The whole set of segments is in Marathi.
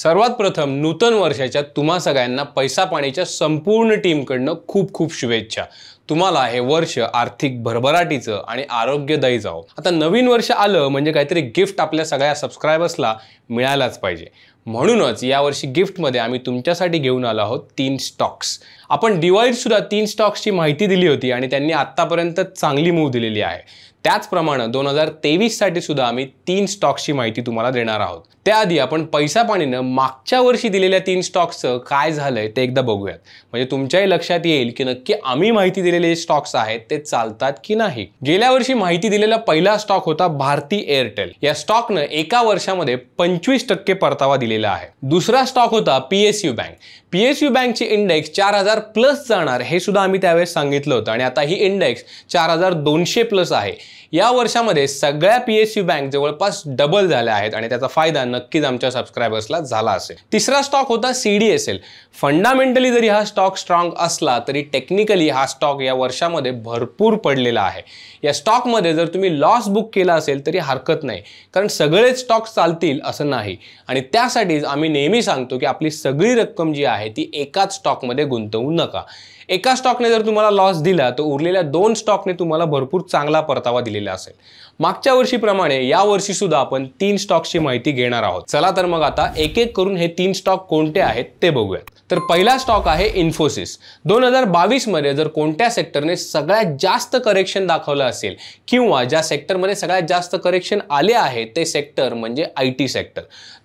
सर्वात प्रथम नूतन वर्षाच्या तुम्हा सगळ्यांना पैसा पाणीच्या संपूर्ण टीमकडनं खूप खूप शुभेच्छा तुम्हाला हे वर्ष आर्थिक भरभराटीचं आणि आरोग्यदायी जावं आता नवीन वर्ष आलं म्हणजे काहीतरी गिफ्ट आपल्या सगळ्या सबस्क्रायबर्सला मिळायलाच पाहिजे म्हणूनच यावर्षी गिफ्टमध्ये आम्ही तुमच्यासाठी घेऊन आलो आहोत तीन स्टॉक्स आपण सुद्धा तीन स्टॉक्सची माहिती दिली होती आणि त्यांनी आतापर्यंत चांगली मूव्ह दिलेली आहे त्याचप्रमाणे दोन हजार साठी सुद्धा आम्ही तीन स्टॉक्सची माहिती तुम्हाला देणार आहोत त्याआधी आपण पैसा पाणीनं मागच्या वर्षी दिलेल्या तीन स्टॉक्सचं काय झालंय ते एकदा बघूयात म्हणजे तुमच्याही लक्षात येईल की नक्की आम्ही माहिती दिलेले स्टॉक्स आहेत ते चालतात की नाही गेल्या वर्षी माहिती दिलेला पहिला स्टॉक होता भारती एअरटेल या स्टॉकनं एका वर्षामध्ये पंचवीस टक्के परतावा दिलेला आहे दुसरा स्टॉक होता पीएसयू बँक पीएसयू बँकची इंडेक्स चार हजार प्लस जाणार हे सुद्धा आम्ही त्यावेळेस सांगितलं होतं आणि आता ही इंडेक्स चार हजार दोनशे प्लस आहे या वर्षामध्ये सगळ्या पी एस यू बँक जवळपास डबल झाल्या आहेत आणि त्याचा फायदा नक्कीच आमच्या सबस्क्रायबर्सला झाला असेल तिसरा स्टॉक होता C D S L fundamentally जरी हा स्टॉक स्ट्रॉंग असला तरी टेक्निकली हा स्टॉक या वर्षामध्ये भरपूर पडलेला आहे या स्टॉकमध्ये जर तुम्ही लॉस बुक केला असेल तरी हरकत नाही कारण सगळेच स्टॉक चालतील असं नाही आणि त्यासाठीच आम्ही नेहमी सांगतो की आपली सगळी रक्कम जी आहे ती एकाच स्टॉकमध्ये गुंतवू नका एका स्टॉकने जर तुम्हाला लॉस दिला तर उरलेल्या दोन स्टॉकने तुम्हाला भरपूर चांगला परतावा दिलेला असेल मागच्या वर्षीप्रमाणे या वर्षी सुद्धा आपण तीन स्टॉक्सची माहिती घेणार आहोत चला तर मग आता एक एक करून हे तीन स्टॉक कोणते आहेत ते बघूयात तर पहिला स्टॉक आहे इन्फोसिस दोन हजार बावीसमध्ये जर कोणत्या सेक्टरने सगळ्यात जास्त करेक्शन दाखवलं असेल किंवा ज्या सेक्टरमध्ये सगळ्यात जास्त करेक्शन आले आहे ते सेक्टर म्हणजे आय टी सेक्टर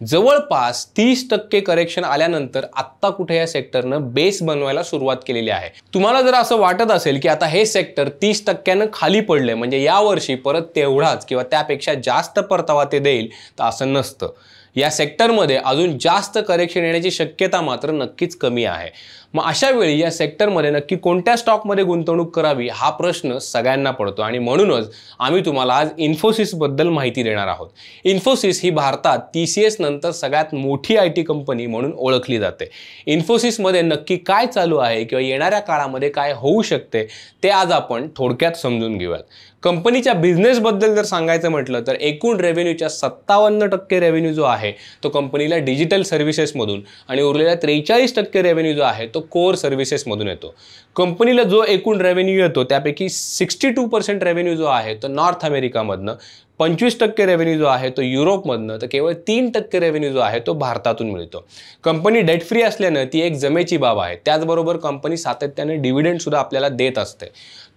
जवळपास तीस टक्के करेक्शन आल्यानंतर आत्ता कुठे या सेक्टरनं बेस बनवायला सुरुवात केलेली आहे तुम्हाला जर असं वाटत असेल की आता हे सेक्टर तीस टक्क्यानं खाली पडले म्हणजे यावर्षी परत तेवढं एवढाच किंवा त्यापेक्षा जास्त परतावा ते देईल तर असं नसतं या सेक्टरमध्ये अजून जास्त करेक्शन येण्याची शक्यता मात्र नक्कीच कमी आहे मग अशा वेळी या सेक्टरमध्ये नक्की कोणत्या स्टॉकमध्ये गुंतवणूक करावी हा प्रश्न सगळ्यांना पडतो आणि म्हणूनच आम्ही तुम्हाला आज इन्फोसिसबद्दल माहिती देणार आहोत इन्फोसिस ही भारतात टी सी एस नंतर सगळ्यात मोठी आय टी कंपनी म्हणून ओळखली जाते इन्फोसिसमध्ये नक्की काय चालू आहे किंवा येणाऱ्या काळामध्ये काय होऊ शकते ते आज आपण थोडक्यात समजून घेऊयात कंपनीच्या बिझनेसबद्दल जर सांगायचं म्हटलं तर एकूण रेव्हेन्यूच्या सत्तावन्न टक्के रेव्हेन्यू जो आहे तो कंपनीला डिजिटल सर्व्हिसेसमधून आणि उरलेला त्रेचाळीस टक्के रेव्हेन्यू जो आहे तो कोर सर्व्हिसेसमधून येतो कंपनीला जो एकूण रेव्हेन्यू येतो त्यापैकी सिक्स्टी टू पर्सेंट रेव्हेन्यू जो आहे तो नॉर्थ अमेरिकामधनं पंचवीस टक्के रेव्हेन्यू जो आहे तो युरोपमधनं तर केवळ तीन टक्के रेव्हेन्यू जो आहे तो भारतातून मिळतो कंपनी डेट फ्री असल्यानं ती एक जमेची बाब आहे त्याचबरोबर कंपनी सातत्याने सुद्धा आपल्याला देत असते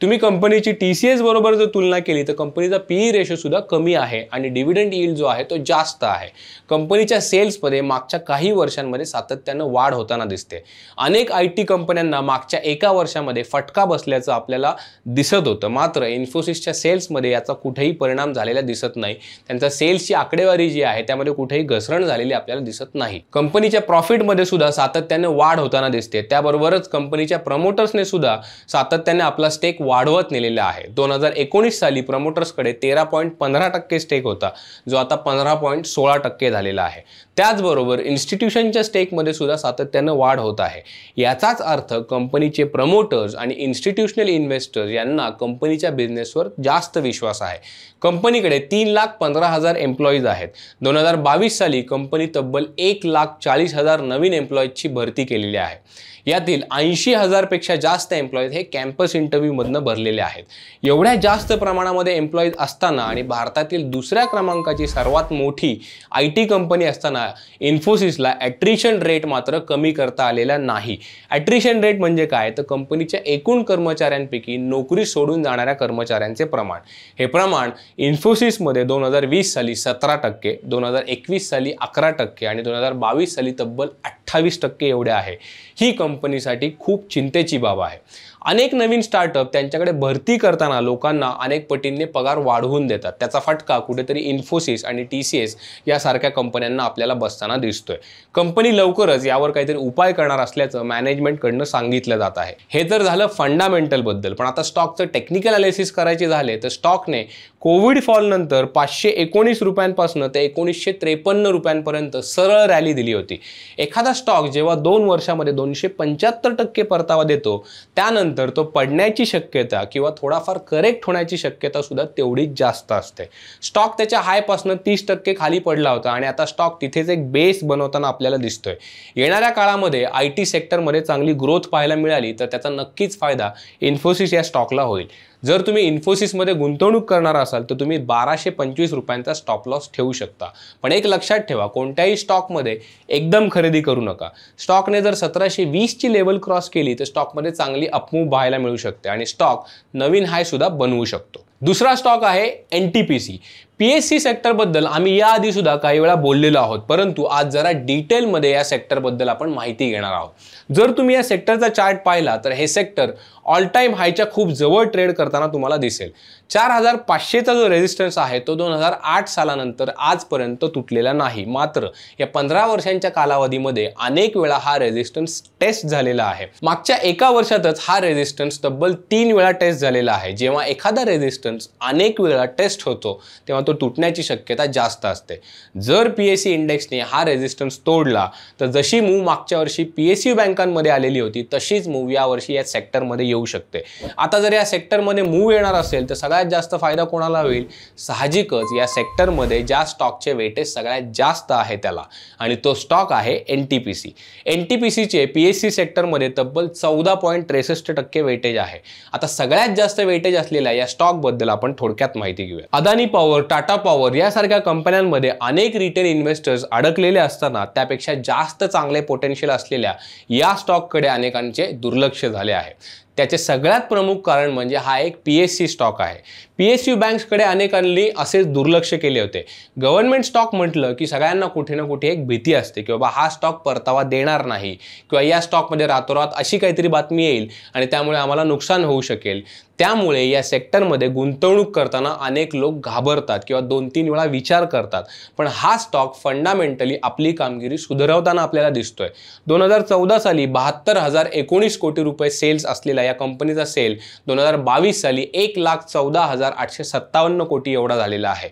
तुम्ही कंपनीची टी सी एस बरोबर जर तुलना केली तर कंपनीचा पीई e सुद्धा कमी आहे आणि डिव्हिडंड यील्ड जो आहे तो जास्त आहे कंपनीच्या सेल्समध्ये मागच्या काही वर्षांमध्ये सातत्यानं वाढ होताना दिसते अनेक आय टी कंपन्यांना मागच्या एका वर्षामध्ये फटका बसल्याचं आपल्याला दिसत होतं मात्र इन्फोसिसच्या सेल्समध्ये याचा कुठेही परिणाम झालेला दिसत नाही त्यांचा सेल्सची आकडेवारी जी आहे त्यामध्ये कुठेही घसरण झालेली आपल्याला दिसत नाही कंपनीच्या प्रॉफिटमध्ये सुद्धा सातत्याने वाढ होताना दिसते त्याबरोबरच कंपनीच्या प्रमोटर्सने सुद्धा सातत्याने आपला स्टेक वाढवत नेलेला आहे दोन हजार एकोणीस साली प्रमोटर्सकडे तेरा पॉईंट पंधरा टक्के स्टेक होता जो आता पंधरा पॉईंट सोळा टक्के झालेला आहे त्याचबरोबर इन्स्टिट्यूशनच्या स्टेकमध्ये सुद्धा सातत्यानं वाढ होत आहे याचाच अर्थ कंपनीचे प्रमोटर्स आणि इन्स्टिट्यूशनल इन्व्हेस्टर्स यांना कंपनीच्या बिझनेसवर जास्त विश्वास आहे कंपनीकडे तीन लाख पंधरा हजार एम्प्लॉईज आहेत दोन हजार बावीस साली कंपनी तब्बल एक लाख चाळीस हजार नवीन एम्प्लॉईजची भरती केलेली आहे यातील ऐंशी हजारपेक्षा जास्त एम्प्लॉईज हे कॅम्पस इंटरव्ह्यूमधनं भरलेले आहेत एवढ्या जास्त प्रमाणामध्ये एम्प्लॉईज असताना आणि भारतातील दुसऱ्या क्रमांकाची सर्वात मोठी आय टी कंपनी असताना इन्फोसिसला ॲट्रिशन रेट मात्र कमी करता आलेला नाही ॲट्रिशन रेट म्हणजे काय तर कंपनीच्या एकूण कर्मचाऱ्यांपैकी नोकरी सोडून जाणाऱ्या कर्मचाऱ्यांचे प्रमाण हे प्रमाण इन्फोसिस पंचवीसमध्ये दोन हजार वीस साली सतरा टक्के दोन हजार एकवीस साली अकरा टक्के आणि दोन हजार बावीस साली तब्बल अठ्ठावीस टक्के एवढे आहे ही कंपनीसाठी खूप चिंतेची बाब आहे अनेक नवीन स्टार्टअप त्यांच्याकडे भरती करताना लोकांना अनेक पटींनी पगार वाढवून देतात त्याचा फटका कुठेतरी इन्फोसिस आणि टी सी एस यासारख्या कंपन्यांना आपल्याला बसताना दिसतोय कंपनी लवकरच यावर काहीतरी उपाय करणार असल्याचं मॅनेजमेंटकडनं सांगितलं जात आहे हे तर झालं फंडामेंटलबद्दल पण आता स्टॉकचं टेक्निकल अनालिसिस करायचे झाले तर स्टॉकने कोविड फॉलनंतर पाचशे एकोणीस रुपयांपासून ते एकोणीसशे त्रेपन्न रुपयांपर्यंत सरळ रॅली दिली होती एखादा स्टॉक जेव्हा दोन वर्षामध्ये दोनशे पंच्याहत्तर टक्के परतावा देतो त्यानंतर नंतर तो पडण्याची शक्यता किंवा थोडाफार करेक्ट होण्याची शक्यता सुद्धा तेवढीच जास्त असते स्टॉक त्याच्या हायपासनं तीस टक्के खाली पडला होता आणि आता स्टॉक तिथेच एक बेस बनवताना आपल्याला दिसतोय येणाऱ्या काळामध्ये आय टी सेक्टरमध्ये चांगली ग्रोथ पाहायला मिळाली तर त्याचा नक्कीच फायदा इन्फोसिस या स्टॉकला होईल जर तुम्ही इन्फोसिसमध्ये गुंतवणूक करणार असाल तर तुम्ही बाराशे पंचवीस रुपयांचा स्टॉप लॉस ठेवू शकता पण एक लक्षात ठेवा कोणत्याही स्टॉकमध्ये एकदम खरेदी करू नका स्टॉकने जर सतराशे वीसची लेवल क्रॉस केली तर स्टॉकमध्ये चांगली अपमूव पाहायला मिळू शकते आणि स्टॉक नवीन हायसुद्धा बनवू शकतो दुसरा स्टॉक आहे N T P C P S C सेक्टरबद्दल आम्ही याआधी सुद्धा काही वेळा बोललेलो आहोत परंतु आज जरा डिटेलमध्ये या सेक्टरबद्दल आपण माहिती घेणार आहोत जर तुम्ही या सेक्टरचा चार्ट पाहिला तर हे सेक्टर ऑल टाईम हायच्या खूप जवळ ट्रेड करताना तुम्हाला दिसेल चार हजार पाचशेचा जो रेजिस्टन्स आहे तो दोन हजार आठ सालानंतर आजपर्यंत तुटलेला नाही मात्र या पंधरा वर्षांच्या कालावधीमध्ये अनेक वेळा हा रेझिस्टन्स टेस्ट झालेला आहे मागच्या एका वर्षातच हा रेझिस्टन्स तब्बल तीन वेळा टेस्ट झालेला आहे जेव्हा एखादा रेझिस्टन्स अनेक वेळा टेस्ट होतो तेव्हा तो तुटण्याची शक्यता जास्त असते जर पी एस सी इंडेक्सने हा रेझिस्टन्स तोडला तर जशी मूव मागच्या वर्षी पी एस सी बँकांमध्ये आलेली होती तशीच मूव यावर्षी या सेक्टरमध्ये येऊ शकते आता जर या सेक्टरमध्ये मूव येणार असेल तर सगळ्यात सगळ्यात जास्त फायदा कोणाला होईल साहजिकच या सेक्टरमध्ये ज्या स्टॉकचे वेटेज सगळ्यात जास्त आहे त्याला आणि तो स्टॉक आहे N T P C N T P सीचे पी एस सी सेक्टरमध्ये तब्बल चौदा पॉईंट त्रेसष्ट टक्के वेटेज आहे आता सगळ्यात जास्त वेटेज असलेल्या या स्टॉकबद्दल आपण थोडक्यात माहिती घेऊया अदानी पॉवर टाटा पॉवर यासारख्या कंपन्यांमध्ये अनेक रिटेल इन्व्हेस्टर्स अडकलेले असताना त्यापेक्षा जास्त चांगले पोटेन्शियल असलेल्या या स्टॉककडे अनेकांचे दुर्लक्ष झाले आहे त्याचे सगळ्यात प्रमुख कारण म्हणजे हा एक पी एस सी स्टॉक आहे पी एस यू बँक्सकडे अनेकांनी असेच दुर्लक्ष केले होते गव्हर्नमेंट स्टॉक म्हटलं की सगळ्यांना कुठे ना कुठे एक भीती असते की बाबा हा स्टॉक परतावा देणार नाही किंवा या स्टॉकमध्ये रातोरात अशी काहीतरी बातमी येईल आणि त्यामुळे आम्हाला नुकसान होऊ शकेल त्यामुळे या सेक्टरमध्ये गुंतवणूक करताना अनेक लोक घाबरतात किंवा दोन तीन वेळा विचार करतात पण हा स्टॉक फंडामेंटली आपली कामगिरी सुधारवताना आपल्याला दिसतोय दोन हजार चौदा साली बहात्तर हजार एकोणीस कोटी रुपये सेल्स असलेला या कंपनीचा सेल दोन हजार बावीस साली एक लाख चौदा हजार आठशे सत्तावन्न कोटी एवढा झालेला आहे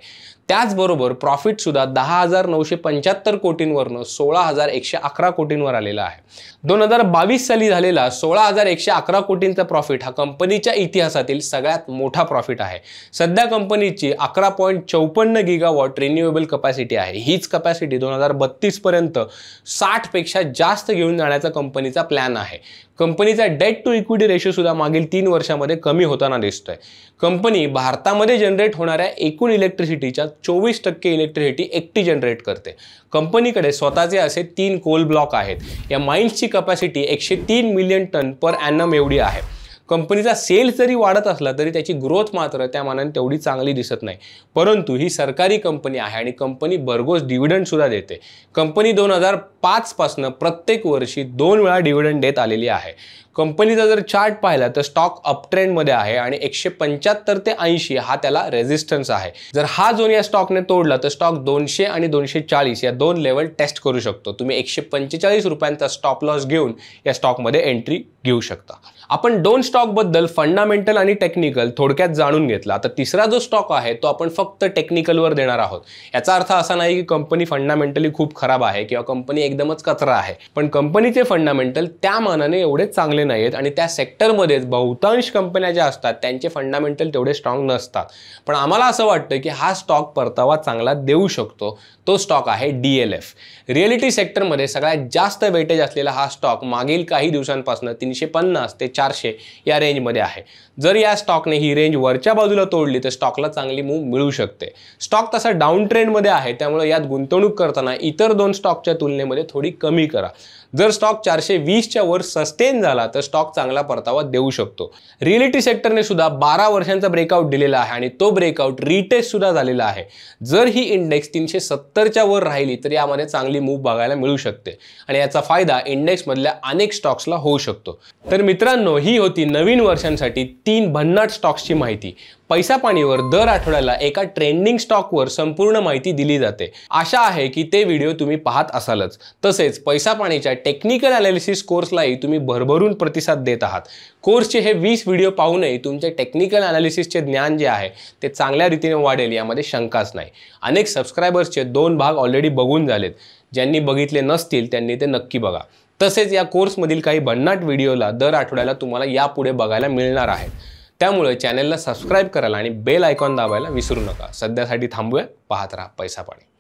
त्याचबरोबर प्रॉफिटसुद्धा दहा हजार नऊशे पंच्याहत्तर कोटींवरनं सोळा हजार एकशे अकरा कोटींवर आलेला आहे दोन हजार बावीस साली झालेला सोळा हजार एकशे अकरा कोटींचा प्रॉफिट हा कंपनीच्या इतिहासातील सगळ्यात मोठा प्रॉफिट आहे सध्या कंपनीची अकरा पॉईंट चौपन्न वॉट रिन्युएबल कपॅसिटी आहे हीच कपॅसिटी दोन हजार बत्तीसपर्यंत साठपेक्षा जास्त घेऊन जाण्याचा कंपनीचा प्लॅन आहे कंपनीचा डेट टू इक्विटी रेशोसुद्धा मागील तीन वर्षामध्ये कमी होताना दिसतोय कंपनी भारतामध्ये जनरेट होणाऱ्या एकूण इलेक्ट्रिसिटीच्या चोवीस टक्के इलेक्ट्रिसिटी एकटी जनरेट करते कंपनीकडे स्वतःचे असे तीन कोल ब्लॉक आहेत या माइन्सची कॅपॅसिटी एकशे तीन मिलियन टन पर ॲनम एवढी आहे कंपनीचा सेल जरी वाढत असला तरी त्याची ग्रोथ मात्र त्या मानाने तेवढी चांगली दिसत नाही परंतु ही सरकारी कंपनी आहे आणि कंपनी भरघोस सुद्धा देते कंपनी दोन हजार पाचपासनं प्रत्येक वर्षी दोन वेळा डिव्हिडंड देत आलेली आहे कंपनीचा जर चार्ट पाहिला तर स्टॉक अप मध्ये आहे आणि एकशे पंच्याहत्तर ते ऐंशी हा त्याला रेझिस्टन्स आहे जर हा झोन या स्टॉकने तोडला तर स्टॉक दोनशे आणि दोनशे चाळीस या दोन लेवल टेस्ट करू शकतो तुम्ही एकशे पंचेचाळीस रुपयांचा स्टॉप लॉस घेऊन या स्टॉकमध्ये एंट्री घेऊ शकता आपण दोन स्टॉक बद्दल फंडामेंटल आणि टेक्निकल थोडक्यात जाणून घेतला आता तिसरा जो स्टॉक आहे तो आपण फक्त टेक्निकलवर देणार आहोत याचा अर्थ असा नाही की कंपनी फंडामेंटली खूप खराब आहे किंवा कंपनी एकदमच कचरा आहे पण कंपनीचे फंडामेंटल त्या मानाने एवढे चांगले नाही आणि त्या सेक्टरमध्येच बहुतांश कंपन्या ज्या असतात त्यांचे फंडामेंटल तेवढे स्ट्रॉंग नसतात पण आम्हाला असं वाटतं की हा स्टॉक परतावा चांगला देऊ शकतो तो स्टॉक आहे डी एल एफ रिअलिटी सेक्टरमध्ये सगळ्यात जास्त वेटेज असलेला हा स्टॉक मागील काही दिवसांपासून तीनशे पन्नास ते चारशे या रेंजमध्ये आहे जर या स्टॉकने ही रेंज वरच्या बाजूला तोडली तर स्टॉकला चांगली मूव मिळू शकते स्टॉक तसा डाऊन ट्रेंडमध्ये आहे त्यामुळे यात गुंतवणूक करताना इतर दोन स्टॉकच्या तुलनेमध्ये थोडी कमी करा जर स्टॉक चारशे वीसच्या वर सस्टेन झाला तर स्टॉक चांगला परतावा देऊ शकतो रिअलिटी सेक्टरने सुद्धा बारा वर्षांचा ब्रेकआउट दिलेला आहे आणि तो ब्रेकआउट रिटेस्ट सुद्धा झालेला आहे जर ही इंडेक्स तीनशे सत्तरच्या वर राहिली तर यामध्ये चांगली मूव्ह बघायला मिळू शकते आणि याचा फायदा इंडेक्समधल्या अनेक स्टॉक्सला होऊ शकतो तर मित्रांनो ही होती नवीन वर्षांसाठी तीन भन्नाट स्टॉक्सची माहिती पैसा पाणीवर दर आठवड्याला एका ट्रेंडिंग स्टॉकवर संपूर्ण माहिती दिली जाते आशा आहे की ते व्हिडिओ तुम्ही पाहत असालच तसेच पैसा पाणीच्या टेक्निकल अनालिसिस कोर्सलाही तुम्ही भरभरून प्रतिसाद देत आहात कोर्सचे हे वीस व्हिडिओ पाहूनही तुमचे टेक्निकल अनालिसिसचे ज्ञान जे आहे ते चांगल्या रीतीने वाढेल यामध्ये शंकाच नाही अनेक सबस्क्रायबर्सचे दोन भाग ऑलरेडी बघून झालेत ज्यांनी बघितले नसतील त्यांनी ते नक्की बघा तसेच या कोर्समधील काही भन्नाट व्हिडिओला दर आठवड्याला तुम्हाला यापुढे बघायला मिळणार आहेत त्यामुळे चॅनलला सबस्क्राईब करायला आणि बेल आयकॉन दाबायला विसरू नका सध्यासाठी थांबूया पाहत राहा पैसा पाणी